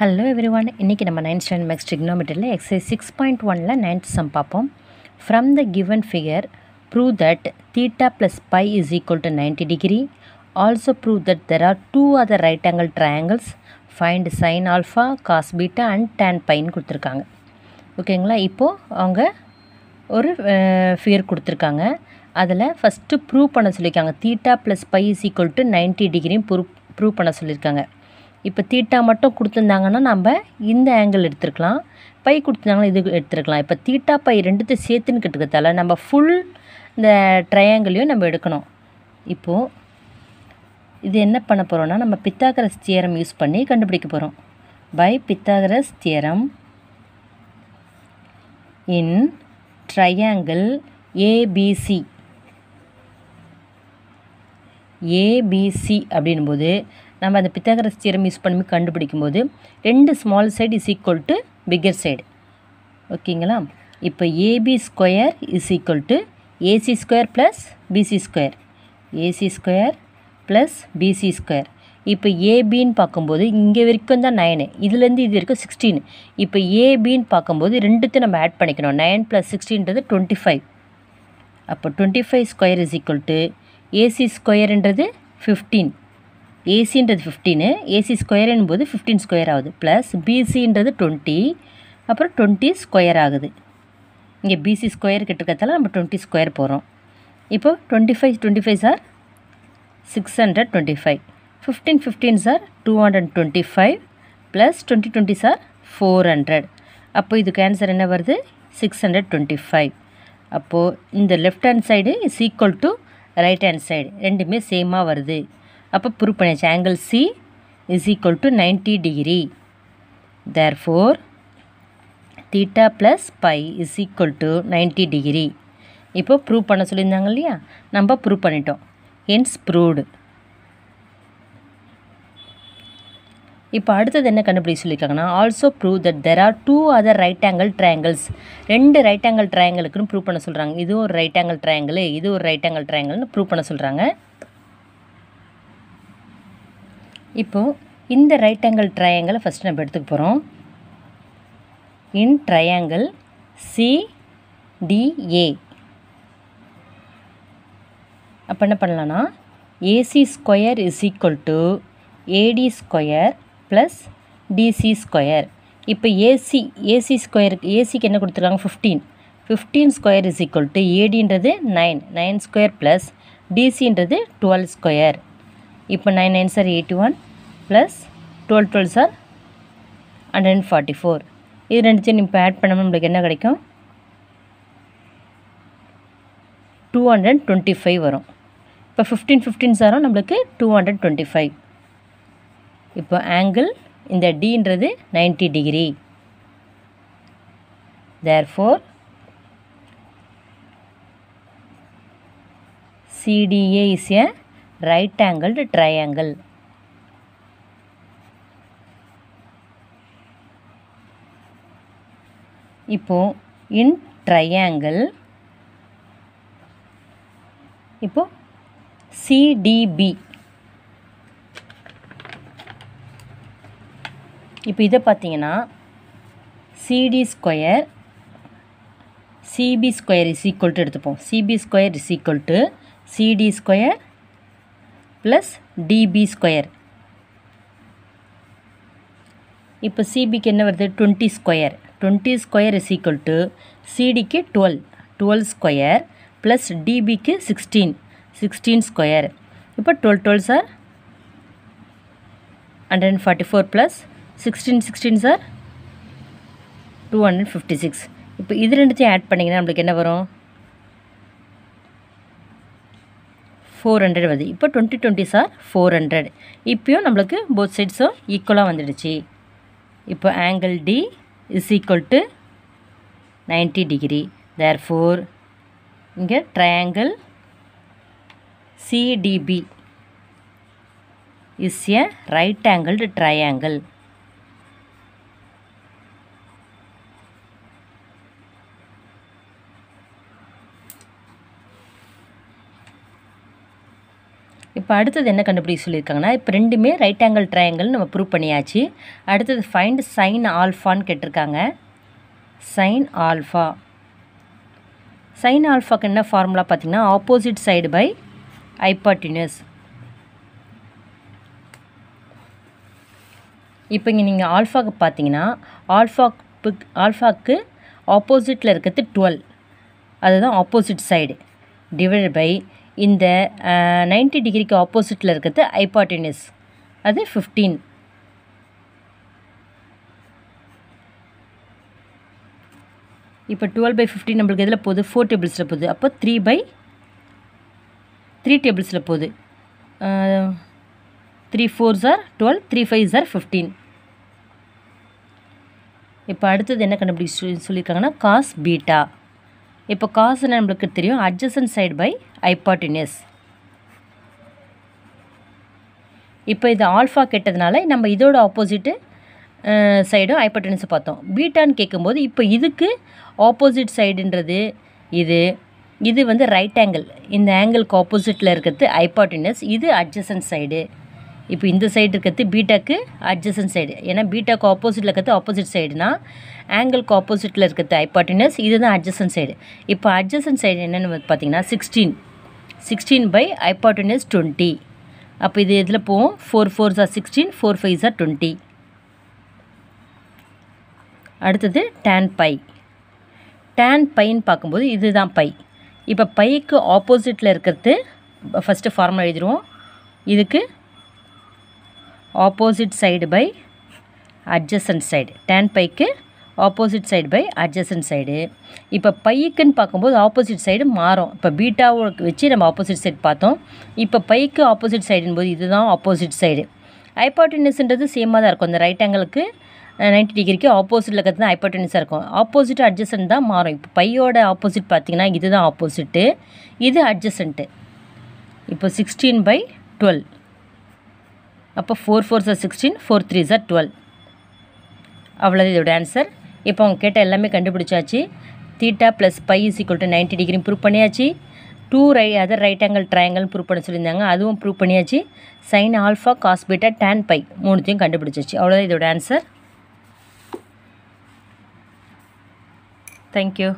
hello every everyone இன்றைக்கி நம்ம ninth standard maths டிக்னோமீட்டரில் எக்ஸசைஸ் சிக்ஸ் பாயிண்ட் ஒனில் நைன்த் சம் பார்ப்போம் from the given figure prove that theta plus by is equal to ninety degree also prove that there are two other right angle triangles find sin alpha cos beta and tan பைன்னு கொடுத்துருக்காங்க ஓகேங்களா இப்போது அவங்க ஒரு figure கொடுத்துருக்காங்க அதில் first prove பண்ண சொல்லியிருக்காங்க theta plus by is equal to ninety டிகிரியும் ப்ரூவ் ப்ரூவ் பண்ண சொல்லியிருக்காங்க இப்போ தீட்டா மட்டும் கொடுத்துருந்தாங்கன்னா நம்ம இந்த ஆங்கிள் எடுத்துருக்கலாம் பை கொடுத்துருந்தாங்கன்னா இது எடுத்துருக்கலாம் இப்போ தீட்டா பை ரெண்டுத்தையும் சேர்த்துன்னு கிட்டுக்கிறதால நம்ம ஃபுல் இந்த ட்ரையாங்கிளையும் நம்ம எடுக்கணும் இப்போது இது என்ன பண்ண போகிறோன்னா நம்ம பித்தாகரஸ் தியரம் யூஸ் பண்ணி கண்டுபிடிக்க போகிறோம் by Pythagoras theorem in triangle ABC ABC அப்படின்போது நம்ம அந்த பித்தகரஸ் தியரம் யூஸ் பண்ணி கண்டுபிடிக்கும் போது ரெண்டு small side is equal to bigger side ஓகேங்களா இப்போ AB square is equal to AC square plus BC square AC square plus BC square இப்போ ஏபின்னு பார்க்கும்போது இங்கே வரைக்கும் தான் நைனு இதுலேருந்து இது வரைக்கும் சிக்ஸ்டீன் இப்போ ஏபின்னு பார்க்கும்போது ரெண்டுத்தையும் நம்ம ஆட் பண்ணிக்கணும் நைன் ப்ளஸ் சிக்ஸ்டீன்றது டுவெண்ட்டி ஃபைவ் அப்போ twenty five square is equal to AC ஸ்கொயர்ன்றது ஃபிஃப்டீன் ஏசின்றது ஃபிஃப்டீனு ஏசி ஸ்கொயர் போது ஃபிஃப்டீன் ஸ்கொயர் ஆகுது ப்ளஸ் பிசின்றது டுவெண்ட்டி அப்புறம் டுவெண்ட்டி ஸ்கொயர் ஆகுது இங்கே பிசி ஸ்கொயர் கிட்டக்கத்தால் நம்ம டுவெண்ட்டி ஸ்கொயர் போகிறோம் இப்போ twenty five twenty five are six hundred twenty five fifteen fifteen are two hundred twenty five plus twenty twenty sir four hundred அப்போ இதுக்கு ஆன்சர் என்ன வருது சிக்ஸ் ஹண்ட்ரட் டுவெண்ட்டி ஃபைவ் அப்போது இந்த left hand side is equal to right hand side ரெண்டுமே சேமாக வருது அப்போ ப்ரூவ் பண்ணியாச்சு angle C is equal to ninety degree therefore theta plus by is equal to ninety degree இப்போ prove பண்ண சொல்லியிருந்தாங்க இல்லையா நம்ம ப்ரூவ் பண்ணிட்டோம் ஹென்ஸ் ப்ரூவ்டு இப்போ அடுத்தது என்ன கண்டுபிடிக்க சொல்லியிருக்காங்கன்னா also prove that there are two other right angle triangles ரெண்டு ரைட் ஆங்கிள் ட்ரையாங்கிளுக்குன்னு ப்ரூவ் பண்ண சொல்கிறாங்க இது ஒரு ரைட் ஆங்கிள் ட்ரையாங்கிள் இது ஒரு ரைட் ஆங்கிள் ட்ரையாங்கிள்னு ப்ரூவ் பண்ண சொல்கிறாங்க இப்போது இந்த ரைட் ஆங்கிள் ட்ரையாங்கிளை ஃபஸ்ட் நம்ம எடுத்துக்க போகிறோம் இன் ட்ரையாங்கிள் சிடிஏ அப்போ என்ன பண்ணலான்னா AC square is equal to AD square plus DC square இப்போ ஏசி ஏசி ஸ்கொயருக்கு ஏசிக்கு என்ன கொடுத்துருக்காங்க fifteen fifteen square is equal to ஏடின்றது நைன் நைன் ஸ்கொயர் ப்ளஸ் டிசின்றது டுவெல் ஸ்கொயர் இப்போ nine nine are eighty one plus twelve twelve are hundred and forty four இது ரெண்டுத்தையும் இப்போ ஆட் பண்ணணும் நம்மளுக்கு என்ன கிடைக்கும் டூ ஹண்ட்ரட் டுவெண்ட்டி ஃபைவ் வரும் இப்போ ஃபிஃப்டீன் ஃபிஃப்டீன் சாரும் நம்மளுக்கு டூ ஹண்ட்ரட் டுவெண்ட்டி ஃபைவ் இப்போ ஆங்கிள் இந்த டின்றது ninety degree for CDA is a right angled triangle இப்போ இன் ட்ரையாங்கிள் இப்போ சிடிபி இப்போ இதை பார்த்தீங்கன்னா CD square CB square is equal எடுத்துப்போம் CB square is equal to CD square plus DB square இப்போ சிபிக்கு என்ன வருது 20 square twenty square is equal to சிடிக்கு டுவெல் டுவெல் ஸ்கொயர் ப்ளஸ் டிபிக்கு சிக்ஸ்டீன் சிக்ஸ்டீன் ஸ்கொயர் இப்போ twelve twelve are hundred and forty four plus sixteen sixteen are two hundred fifty six இப்போ இது ரெண்டுத்தையும் ஆட் நம்மளுக்கு என்ன வரும் ஃபோர் ஹண்ட்ரட் வருது இப்போ twenty twenty sir four hundred இப்போயும் நம்மளுக்கு போத் சைட்ஸும் ஈக்குவலாக வந்துடுச்சு இப்போ angle D is equal to ninety degree therefore இங்கே triangle CDB is a right angled triangle இப்போ அடுத்தது என்ன கண்டுபிடிக்க சொல்லியிருக்காங்கன்னா இப்போ ரெண்டுமே ரைட் ஆங்கிள் ட்ரையாங்கிள் நம்ம ப்ரூவ் பண்ணியாச்சு அடுத்தது ஃபைண்ட் சைன் ஆல்ஃபான்னு கேட்டிருக்காங்க சைன் ஆல்ஃபா சைன் ஆல்ஃபாக்கு என்ன ஃபார்முலா பார்த்திங்கன்னா ஆப்போசிட் சைடு பை ஹைப்பாட்டினஸ் இப்போ இங்கே நீங்கள் ஆல்ஃபாக்கு பார்த்தீங்கன்னா ஆல்ஃபாக்கு ஆல்ஃபாக்கு ஆப்போசிட்டில் இருக்கிறது டுவெல் அதுதான் ஆப்போசிட் சைடு டிவைட் பை இந்த நைன்டி டிகிரிக்கு ஆப்போசிட்டில் இருக்கிறது ஐபாட்டினஸ் அது ஃபிஃப்டீன் இப்போ டுவெல் பை ஃபிஃப்டீன் நம்மளுக்கு எதில் போகுது ஃபோர் டேபிள்ஸில் போகுது அப்போ த்ரீ பை த்ரீ டேபிள்ஸில் போகுது த்ரீ ஃபோர் ஜார் டுவெல் த்ரீ ஃபைவ் ஜார் ஃபிஃப்டீன் இப்போ அடுத்தது என்ன கண்டுபிடிச்சு சொல்லியிருக்காங்கன்னா காஸ் பீட்டா இப்போ காசு நம்மளுக்கு தெரியும் அட்ஜசன்ட் சைடு பை ஐப்பாட்டினியஸ் இப்போ இது ஆல்ஃபா கெட்டதுனால நம்ம இதோட ஆப்போசிட்டு சைடும் ஐப்பாட்டினியஸை பார்த்தோம் பீட்டான்னு கேட்கும்போது இப்போ இதுக்கு ஆப்போசிட் சைடுன்றது இது இது வந்து ரைட் ஆங்கிள் இந்த ஆங்கிளுக்கு ஆப்போசிட்டில் இருக்கிறது ஐப்பாட்டினியஸ் இது அட்ஜசன்ட் சைடு இப்போ இந்த சைடு இருக்கிறது பீட்டாக்கு அட்ஜசன் சைடு ஏன்னா பீட்டாக்கு ஆப்போசிட்டில் இருக்கிறது ஆப்போசிட் சைடுனா ஆங்கிள்க்கு ஆப்போசிட்டில் இருக்கிறது ஐபாட்டினஸ் இதுதான் அட்ஜசன் சைடு இப்போ அட்ஜசன் சைடு என்னென்னு பார்த்தீங்கன்னா sixteen sixteen by hypotenuse twenty அப்போ இது இதில் போவோம் ஃபோர் ஃபோர் சார் சிக்ஸ்டீன் ஃபோர் ஃபைவ் சார் டுவெண்ட்டி அடுத்தது டேன் பை டேன் பைன்னு பார்க்கும்போது இதுதான் பை இப்போ பைக்கு ஆப்போசிட்டில் இருக்கிறது ஃபஸ்ட்டு ஃபார்மல் எழுதிடுவோம் இதுக்கு opposite side by adjacent side tan பைக்கு opposite side by adjacent side இப்போ பைக்குன்னு பார்க்கும்போது ஆப்போசிட் சைடு மாறும் இப்போ பீட்டாவை வச்சு நம்ம ஆப்போசிட் சைடு பார்த்தோம் இப்போ பைக்கு ஆப்போசிட் சைடுன்னு போது இதுதான் ஆப்போசிட் சைடு ஐப்பாட்டினஸ்ன்றது சேமாக தான் இருக்கும் இந்த ரைட் ஆங்கிளுக்கு நைன்டி டிகிரிக்கு ஆப்போசிட்டில் இருக்கிறது தான் ஐப்போட்டனிஸாக இருக்கும் ஆப்போசிட் அட்ஜசன்ட் தான் மாறும் இப்போ பையோட ஆப்போசிட் பார்த்திங்கன்னா இதுதான் ஆப்போசிட்டு இது அட்ஜஸ்டன்ட்டு இப்போ சிக்ஸ்டீன் பை டுவெல் அப்போ ஃபோர் ஃபோர் சார் சிக்ஸ்டீன் ஃபோர் த்ரீ சார் டுவெல் அவ்வளோதான் இதோட ஆன்சர் இப்போ அவங்க கேட்ட எல்லாமே கண்டுபிடிச்சாச்சு theta plus by is equal to ninety degree prove பண்ணியாச்சு டூ ரை other right angle triangle prove பண்ண சொல்லியிருந்தாங்க அதுவும் ப்ரூவ் பண்ணியாச்சு sine alpha cos beta tan phi மூணுத்தையும் கண்டுபிடிச்சாச்சு அவ்வளோதான் இதோட ஆன்சர் தேங்க்யூ